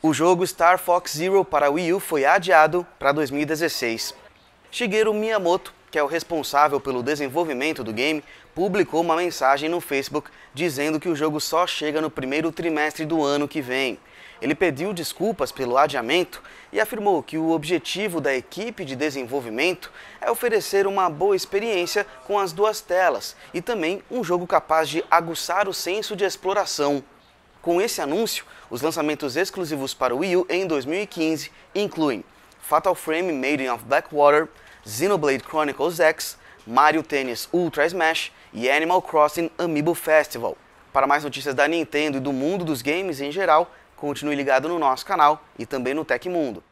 O jogo Star Fox Zero para Wii U foi adiado para 2016. Shigeru Miyamoto, que é o responsável pelo desenvolvimento do game, publicou uma mensagem no Facebook dizendo que o jogo só chega no primeiro trimestre do ano que vem. Ele pediu desculpas pelo adiamento e afirmou que o objetivo da equipe de desenvolvimento é oferecer uma boa experiência com as duas telas e também um jogo capaz de aguçar o senso de exploração. Com esse anúncio, os lançamentos exclusivos para o Wii U em 2015 incluem Fatal Frame Maiden of Blackwater, Xenoblade Chronicles X, Mario Tennis Ultra Smash e Animal Crossing Amiibo Festival. Para mais notícias da Nintendo e do mundo dos games em geral, continue ligado no nosso canal e também no Tecmundo.